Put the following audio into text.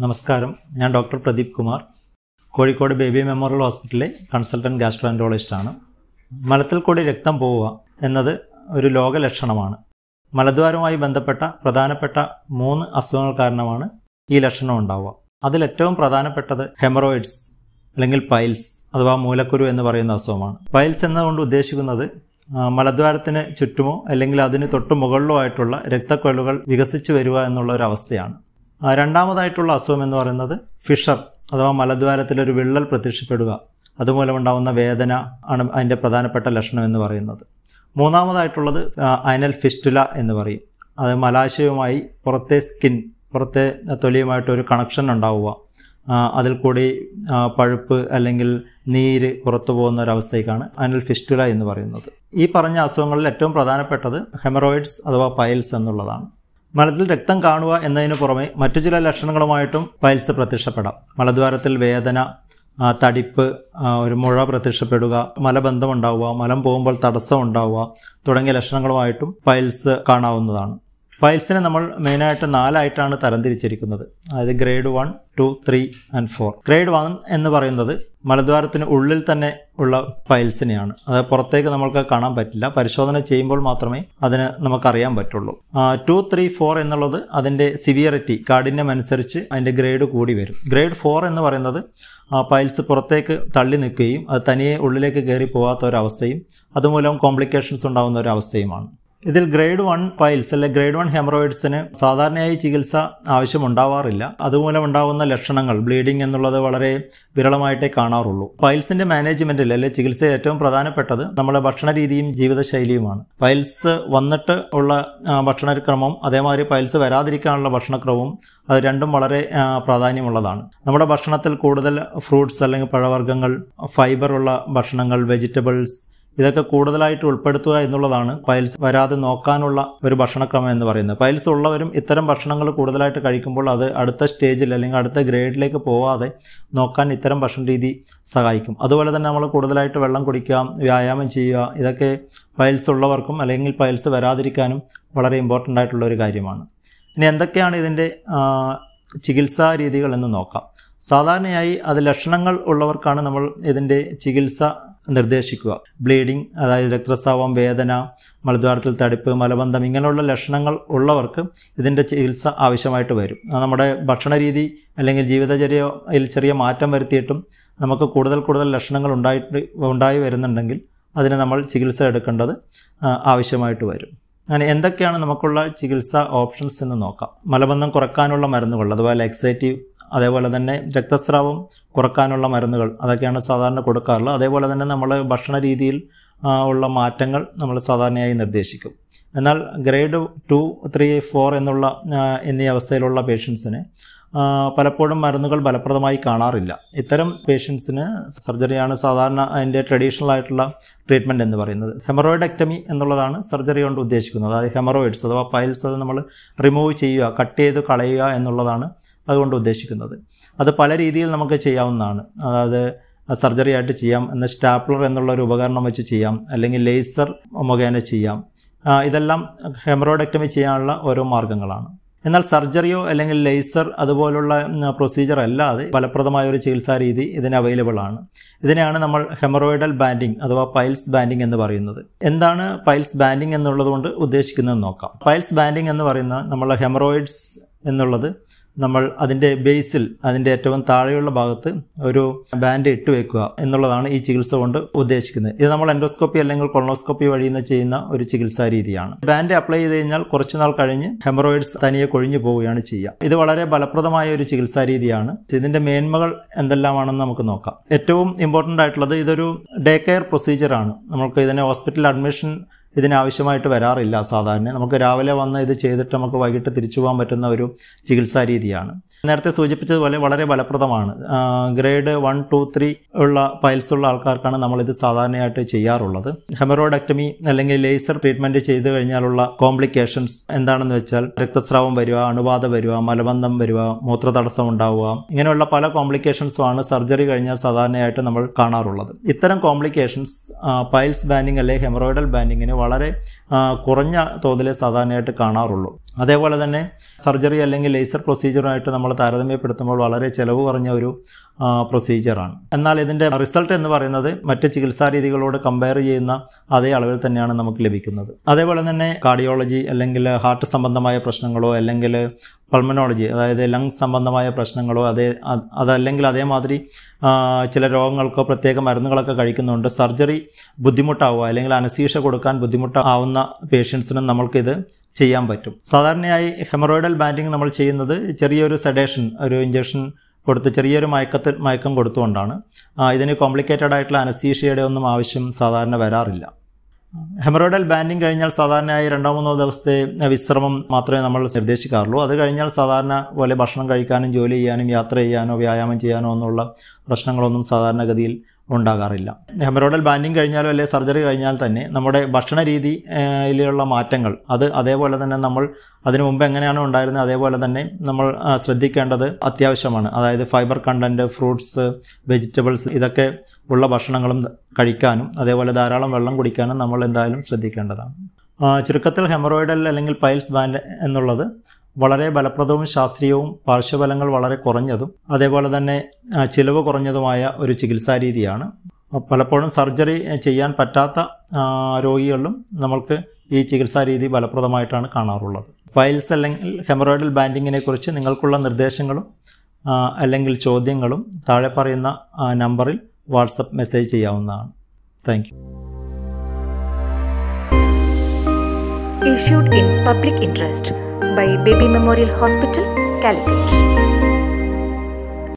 നമസ്കാരം ഞാൻ doctor Pradeep Kumar Kozhikode baby memorial ഹോസ്പിറ്റലിലെ കൺസൾട്ടൻറ്റ് ഗാസ്ട്രോൻറ്റോളജിസ്റ്റാണ് മലത്തിൽ കൂടി രക്തം പോവുക എന്നത് ഒരു ലോകലക്ഷണമാണ് മലദ്വാരവുമായി ബന്ധപ്പെട്ട പ്രധാനപ്പെട്ട മൂന്ന് അസുഖങ്ങൾ കാരണമാണ് ഈ ലക്ഷണം ഉണ്ടാവുക അതിലേറ്റവും പ്രധാനപ്പെട്ടത് ഹെമറോയിഡ്സ് അല്ലെങ്കിൽ പൈൽസ് അഥവാ മൂലക്കുരു എന്ന് പറയുന്ന അസുഖമാണ് പൈൽസ് എന്നതുകൊണ്ട് ഉദ്ദേശിക്കുന്നത് മലദ്വാരത്തിന് ചുറ്റുമോ അല്ലെങ്കിൽ അതിന് തൊട്ടു മുകളിലോ ആയിട്ടുള്ള രക്തക്കൊഴലുകൾ വികസിച്ചു വരിക എന്നുള്ള ഒരു അവസ്ഥയാണ് രണ്ടാമതായിട്ടുള്ള അസുഖം എന്ന് പറയുന്നത് ഫിഷർ അഥവാ മലദ്വാരത്തിൽ ഒരു വിള്ളൽ പ്രത്യക്ഷപ്പെടുക അതുമൂലമുണ്ടാവുന്ന വേദന ആണ് അതിൻ്റെ പ്രധാനപ്പെട്ട ലക്ഷണം എന്ന് പറയുന്നത് മൂന്നാമതായിട്ടുള്ളത് അനൽ ഫിസ്റ്റുല എന്ന് പറയും അത് മലാശയവുമായി പുറത്തെ സ്കിൻ പുറത്തെ തൊലിയുമായിട്ട് ഒരു കണക്ഷൻ ഉണ്ടാവുക അതിൽ കൂടി പഴുപ്പ് അല്ലെങ്കിൽ നീര് പുറത്തു പോകുന്ന ഒരവസ്ഥയ്ക്കാണ് അനൽ ഫിസ്റ്റുല എന്ന് പറയുന്നത് ഈ പറഞ്ഞ അസുഖങ്ങളിൽ ഏറ്റവും പ്രധാനപ്പെട്ടത് ഹെമറോയിഡ്സ് അഥവാ പൈൽസ് എന്നുള്ളതാണ് മലത്തിൽ രക്തം കാണുക എന്നതിന് പുറമെ മറ്റു ചില ലക്ഷണങ്ങളുമായിട്ടും പൈൽസ് പ്രത്യക്ഷപ്പെടാം മലദ്വാരത്തിൽ വേദന തടിപ്പ് ഒരു മുഴ പ്രത്യക്ഷപ്പെടുക മലബന്ധം ഉണ്ടാവുക മലം പോകുമ്പോൾ തടസ്സം ഉണ്ടാവുക തുടങ്ങിയ ലക്ഷണങ്ങളുമായിട്ടും പൈൽസ് കാണാവുന്നതാണ് പൈൽസിനെ നമ്മൾ മെയിനായിട്ട് നാലായിട്ടാണ് തരംതിരിച്ചിരിക്കുന്നത് അതായത് grade one two three and four grade one എന്ന് പറയുന്നത് മലദ്വാരത്തിന് ഉള്ളിൽ തന്നെ ഉള്ള ഫയൽസിനെയാണ് അത് പുറത്തേക്ക് നമ്മൾക്ക് കാണാൻ പറ്റില്ല പരിശോധന ചെയ്യുമ്പോൾ മാത്രമേ അതിന് നമുക്കറിയാൻ പറ്റുള്ളൂ ടു ത്രീ ഫോർ എന്നുള്ളത് അതിൻ്റെ സിവിയറിറ്റി കാഠിന്യം അനുസരിച്ച് അതിൻ്റെ ഗ്രേഡ് കൂടി വരും ഗ്രേഡ് ഫോർ എന്ന് പറയുന്നത് ആ പൈൽസ് പുറത്തേക്ക് തള്ളി നിൽക്കുകയും അത് തനിയെ ഉള്ളിലേക്ക് കയറി പോകാത്ത ഒരവസ്ഥയും അതുമൂലം കോംപ്ലിക്കേഷൻസ് ഉണ്ടാകുന്ന ഒരവസ്ഥയുമാണ് ഇതിൽ ഗ്രേഡ് വൺ പൈൽസ് അല്ലെ ഗ്രേഡ് വൺ ഹെമറോയിഡ്സിന് സാധാരണയായി ചികിത്സ ആവശ്യമുണ്ടാവാറില്ല അതുമൂലം ഉണ്ടാകുന്ന ലക്ഷണങ്ങൾ ബ്ലീഡിംഗ് എന്നുള്ളത് വളരെ വിരളമായിട്ടേ കാണാറുള്ളൂ പൈൽസിന്റെ മാനേജ്മെന്റിൽ അല്ലെ ചികിത്സയിൽ ഏറ്റവും പ്രധാനപ്പെട്ടത് നമ്മുടെ ഭക്ഷണ രീതിയും ജീവിതശൈലിയുമാണ് പൈൽസ് വന്നിട്ട് ഉള്ള ഭക്ഷണക്രമം അതേമാതിരി പൈൽസ് വരാതിരിക്കാനുള്ള ഭക്ഷണക്രമവും അത് രണ്ടും വളരെ പ്രാധാന്യമുള്ളതാണ് നമ്മുടെ ഭക്ഷണത്തിൽ കൂടുതൽ ഫ്രൂട്ട്സ് അല്ലെങ്കിൽ പഴവർഗ്ഗങ്ങൾ ഫൈബറുള്ള ഭക്ഷണങ്ങൾ വെജിറ്റബിൾസ് ഇതൊക്കെ കൂടുതലായിട്ട് ഉൾപ്പെടുത്തുക എന്നുള്ളതാണ് പൈൽസ് വരാതെ നോക്കാനുള്ള ഒരു ഭക്ഷണക്രമം എന്ന് പറയുന്നത് പൈൽസ് ഉള്ളവരും ഇത്തരം ഭക്ഷണങ്ങൾ കൂടുതലായിട്ട് കഴിക്കുമ്പോൾ അത് അടുത്ത സ്റ്റേജിൽ അല്ലെങ്കിൽ അടുത്ത ഗ്രേഡിലേക്ക് പോവാതെ നോക്കാൻ ഇത്തരം ഭക്ഷണ രീതി സഹായിക്കും അതുപോലെ തന്നെ നമ്മൾ കൂടുതലായിട്ട് വെള്ളം കുടിക്കുക വ്യായാമം ചെയ്യുക ഇതൊക്കെ പൈൽസ് ഉള്ളവർക്കും അല്ലെങ്കിൽ പൈൽസ് വരാതിരിക്കാനും വളരെ ഇമ്പോർട്ടൻ്റ് ആയിട്ടുള്ള ഒരു കാര്യമാണ് ഇനി എന്തൊക്കെയാണ് ഇതിൻ്റെ ചികിത്സാ രീതികൾ എന്ന് നോക്കാം സാധാരണയായി അത് ലക്ഷണങ്ങൾ ഉള്ളവർക്കാണ് നമ്മൾ ഇതിൻ്റെ ചികിത്സ നിർദ്ദേശിക്കുക ബ്ലീഡിംഗ് അതായത് രക്തസ്രാവം വേദന മലദ്വാരത്തിൽ തടിപ്പ് മലബന്ധം ഇങ്ങനെയുള്ള ലക്ഷണങ്ങൾ ഉള്ളവർക്ക് ഇതിൻ്റെ ചികിത്സ ആവശ്യമായിട്ട് വരും നമ്മുടെ ഭക്ഷണ രീതി അല്ലെങ്കിൽ ജീവിതചര്യയിൽ ചെറിയ മാറ്റം വരുത്തിയിട്ടും നമുക്ക് കൂടുതൽ കൂടുതൽ ലക്ഷണങ്ങൾ ഉണ്ടായിട്ട് ഉണ്ടായി വരുന്നുണ്ടെങ്കിൽ അതിന് നമ്മൾ ചികിത്സ എടുക്കേണ്ടത് ആവശ്യമായിട്ട് വരും അങ്ങനെ എന്തൊക്കെയാണ് നമുക്കുള്ള ചികിത്സാ ഓപ്ഷൻസ് എന്ന് നോക്കാം മലബന്ധം കുറക്കാനുള്ള മരുന്നുകൾ അതുപോലെ എക്സൈറ്റീവ് അതേപോലെ തന്നെ രക്തസ്രാവം കുറക്കാനുള്ള മരുന്നുകൾ അതൊക്കെയാണ് സാധാരണ കൊടുക്കാറുള്ളത് അതേപോലെ തന്നെ നമ്മൾ ഭക്ഷണ രീതിയിൽ ഉള്ള മാറ്റങ്ങൾ നമ്മൾ സാധാരണയായി നിർദ്ദേശിക്കും എന്നാൽ ഗ്രേഡ് ടു ത്രീ ഫോർ എന്നുള്ള എന്നീ അവസ്ഥയിലുള്ള പേഷ്യൻസിന് പലപ്പോഴും മരുന്നുകൾ ഫലപ്രദമായി കാണാറില്ല ഇത്തരം പേഷ്യൻസിന് സർജറിയാണ് സാധാരണ അതിൻ്റെ ട്രഡീഷണൽ ആയിട്ടുള്ള ട്രീറ്റ്മെൻറ്റ് എന്ന് പറയുന്നത് ഹെമറോയിഡക്ടമി എന്നുള്ളതാണ് സർജറി കൊണ്ട് ഉദ്ദേശിക്കുന്നത് അതായത് ഹെമറോയിഡ്സ് അഥവാ പൈൽസ് അത് നമ്മൾ റിമൂവ് ചെയ്യുക കട്ട് ചെയ്ത് കളയുക എന്നുള്ളതാണ് അതുകൊണ്ട് ഉദ്ദേശിക്കുന്നത് അത് പല രീതിയിൽ നമുക്ക് ചെയ്യാവുന്നതാണ് അതായത് സർജറി ആയിട്ട് ചെയ്യാം എന്ന സ്റ്റാപ്ലർ എന്നുള്ള ഒരു ഉപകരണം വെച്ച് ചെയ്യാം അല്ലെങ്കിൽ ലേസർ മുഖേന ചെയ്യാം ഇതെല്ലാം ഹെമറോയിഡക്ടമി ചെയ്യാനുള്ള ഓരോ മാർഗങ്ങളാണ് എന്നാൽ സർജറിയോ അല്ലെങ്കിൽ ലേസർ അതുപോലുള്ള പ്രൊസീജിയർ അല്ലാതെ ഫലപ്രദമായ ഒരു ചികിത്സാ രീതി ഇതിന് അവൈലബിൾ ആണ് ഇതിനെയാണ് നമ്മൾ ഹെമറോയിഡൽ ബാൻഡിങ് അഥവാ പൈൽസ് ബാൻഡിങ് എന്ന് പറയുന്നത് എന്താണ് പൈൽസ് ബാൻഡിങ് എന്നുള്ളതുകൊണ്ട് ഉദ്ദേശിക്കുന്നത് നോക്കാം പൈൽസ് ബാൻഡിങ് എന്ന് പറയുന്ന നമ്മളെ ഹെമറോയിഡ്സ് എന്നുള്ളത് നമ്മൾ അതിൻ്റെ ബേസിൽ അതിൻ്റെ ഏറ്റവും താഴെയുള്ള ഭാഗത്ത് ഒരു ബാൻഡ് ഇട്ട് വെക്കുക എന്നുള്ളതാണ് ഈ ചികിത്സ കൊണ്ട് ഉദ്ദേശിക്കുന്നത് ഇത് നമ്മൾ എൻഡോസ്കോപ്പി അല്ലെങ്കിൽ കൊളോസ്കോപ്പി വഴി ചെയ്യുന്ന ഒരു ചികിത്സാ രീതിയാണ് ബാൻഡ് അപ്ലൈ ചെയ്ത് കഴിഞ്ഞാൽ കുറച്ചുനാൾ കഴിഞ്ഞ് ഹെമറോയിഡ്സ് തനിയെ കൊഴിഞ്ഞു പോവുകയാണ് ചെയ്യുക ഇത് വളരെ ഫലപ്രദമായ ഒരു ചികിത്സാ രീതിയാണ് ഇതിൻ്റെ മേന്മകൾ എന്തെല്ലാമാണെന്ന് നമുക്ക് നോക്കാം ഏറ്റവും ഇമ്പോർട്ടൻ്റ് ആയിട്ടുള്ളത് ഇതൊരു ഡേ കെയർ ആണ് നമുക്ക് ഇതിനെ ഹോസ്പിറ്റൽ അഡ്മിഷൻ ഇതിനാവശ്യമായിട്ട് വരാറില്ല സാധാരണ നമുക്ക് രാവിലെ വന്ന് ഇത് ചെയ്തിട്ട് നമുക്ക് വൈകിട്ട് തിരിച്ചു പോകാൻ പറ്റുന്ന ഒരു ചികിത്സാ രീതിയാണ് നേരത്തെ സൂചിപ്പിച്ചതുപോലെ വളരെ ഫലപ്രദമാണ് ഗ്രേഡ് വൺ ടു ത്രീ ഉള്ള പൈൽസ് ഉള്ള ആൾക്കാർക്കാണ് നമ്മളിത് സാധാരണയായിട്ട് ചെയ്യാറുള്ളത് ഹെമറോഡക്ടമി അല്ലെങ്കിൽ ലേസർ ട്രീറ്റ്മെന്റ് ചെയ്തു കഴിഞ്ഞാലുള്ള കോംപ്ലിക്കേഷൻസ് എന്താണെന്ന് വെച്ചാൽ രക്തസ്രാവം വരിക അണുബാധ വരിക മലബന്ധം വരിക മൂത്രതടസ്സം ഉണ്ടാവുക ഇങ്ങനെയുള്ള പല കോംപ്ലിക്കേഷൻസും ആണ് സർജറി കഴിഞ്ഞാൽ സാധാരണയായിട്ട് നമ്മൾ കാണാറുള്ളത് ഇത്തരം കോംപ്ലിക്കേഷൻസ് പൈൽസ് ബാനിങ് അല്ലെങ്കിൽ ഹെമറോയിഡൽ ബാനിങ്ങിന് വളരെ കുറഞ്ഞ തോതിൽ സാധാരണയായിട്ട് കാണാറുള്ളൂ അതേപോലെ തന്നെ സർജറി അല്ലെങ്കിൽ ലേസർ പ്രൊസീജിയറുമായിട്ട് നമ്മൾ താരതമ്യപ്പെടുത്തുമ്പോൾ വളരെ ചിലവ് കുറഞ്ഞ ഒരു പ്രൊസീജിയറാണ് എന്നാൽ ഇതിൻ്റെ റിസൾട്ട് എന്ന് പറയുന്നത് മറ്റ് ചികിത്സാ രീതികളോട് കമ്പയർ ചെയ്യുന്ന അതേ അളവിൽ തന്നെയാണ് നമുക്ക് ലഭിക്കുന്നത് അതേപോലെ തന്നെ കാർഡിയോളജി അല്ലെങ്കിൽ ഹാർട്ട് സംബന്ധമായ പ്രശ്നങ്ങളോ അല്ലെങ്കിൽ പൾമനോളജി അതായത് ലങ്സ് സംബന്ധമായ പ്രശ്നങ്ങളോ അതേ അതല്ലെങ്കിൽ അതേമാതിരി ചില രോഗങ്ങൾക്കോ പ്രത്യേക മരുന്നുകളൊക്കെ കഴിക്കുന്നുണ്ട് സർജറി ബുദ്ധിമുട്ടാവുക അല്ലെങ്കിൽ അനസീഷ കൊടുക്കാൻ ബുദ്ധിമുട്ടാവുന്ന പേഷ്യൻസിനും നമ്മൾക്കിത് ചെയ്യാൻ പറ്റും സാധാരണയായി ഹെമറോയിഡൽ ബാൻഡിങ് നമ്മൾ ചെയ്യുന്നത് ചെറിയൊരു സെഡേഷൻ ഒരു ഇഞ്ചക്ഷൻ കൊടുത്ത് ചെറിയൊരു മയക്കത്തിൽ മയക്കം കൊടുത്തുകൊണ്ടാണ് ഇതിന് കോംപ്ലിക്കേറ്റഡ് ആയിട്ടുള്ള അനസ്തീഷ്യയുടെ ഒന്നും ആവശ്യം സാധാരണ വരാറില്ല ഹെമറോയിഡൽ ബാൻഡിങ് കഴിഞ്ഞാൽ സാധാരണയായി രണ്ടോ മൂന്നോ ദിവസത്തെ വിശ്രമം മാത്രമേ നമ്മൾ നിർദ്ദേശിക്കാറുള്ളൂ അത് കഴിഞ്ഞാൽ സാധാരണ പോലെ ഭക്ഷണം കഴിക്കാനും ജോലി ചെയ്യാനും യാത്ര ചെയ്യാനോ വ്യായാമം ചെയ്യാനോ എന്നുള്ള പ്രശ്നങ്ങളൊന്നും സാധാരണഗതിയിൽ ഉണ്ടാകാറില്ല ഹെമറോഡൽ ബാൻഡിങ് കഴിഞ്ഞാലോ അല്ലെ സർജറി കഴിഞ്ഞാൽ തന്നെ നമ്മുടെ ഭക്ഷണ രീതിയിലുള്ള മാറ്റങ്ങൾ അത് അതേപോലെ തന്നെ നമ്മൾ അതിനു മുമ്പ് എങ്ങനെയാണ് ഉണ്ടായിരുന്നത് അതേപോലെ തന്നെ നമ്മൾ ശ്രദ്ധിക്കേണ്ടത് അത്യാവശ്യമാണ് അതായത് ഫൈബർ കണ്ടൻറ്റ് ഫ്രൂട്ട്സ് വെജിറ്റബിൾസ് ഇതൊക്കെ ഉള്ള ഭക്ഷണങ്ങളും കഴിക്കാനും അതേപോലെ ധാരാളം വെള്ളം കുടിക്കാനും നമ്മൾ എന്തായാലും ശ്രദ്ധിക്കേണ്ടതാണ് ചുരുക്കത്തിൽ ഹെമറോയിഡൽ അല്ലെങ്കിൽ പൈൽസ് ബാൻഡ് എന്നുള്ളത് വളരെ ഫലപ്രദവും ശാസ്ത്രീയവും പാർശ്വഫലങ്ങൾ വളരെ കുറഞ്ഞതും അതേപോലെ തന്നെ ചിലവ് കുറഞ്ഞതുമായ ഒരു ചികിത്സാ രീതിയാണ് പലപ്പോഴും സർജറി ചെയ്യാൻ പറ്റാത്ത രോഗികളിലും നമ്മൾക്ക് ഈ ചികിത്സാ രീതി ഫലപ്രദമായിട്ടാണ് കാണാറുള്ളത് വയൽസ് അല്ലെങ്കിൽ ഹെമറോയിഡൽ ബാൻഡിങ്ങിനെ കുറിച്ച് നിങ്ങൾക്കുള്ള നിർദ്ദേശങ്ങളും അല്ലെങ്കിൽ ചോദ്യങ്ങളും താഴെ പറയുന്ന നമ്പറിൽ വാട്സപ്പ് മെസ്സേജ് ചെയ്യാവുന്നതാണ് thank issued in public interest by Baby Memorial Hospital, Calicut.